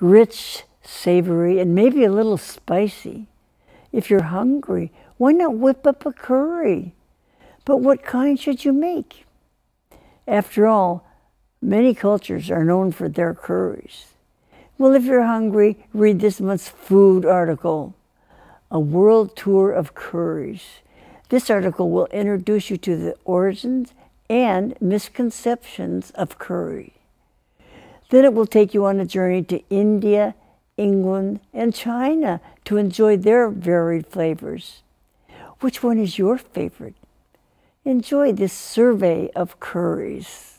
rich, savory, and maybe a little spicy. If you're hungry, why not whip up a curry? But what kind should you make? After all, many cultures are known for their curries. Well, if you're hungry, read this month's food article, A World Tour of Curries. This article will introduce you to the origins and misconceptions of curry. Then it will take you on a journey to India, England, and China to enjoy their varied flavors. Which one is your favorite? Enjoy this survey of curries.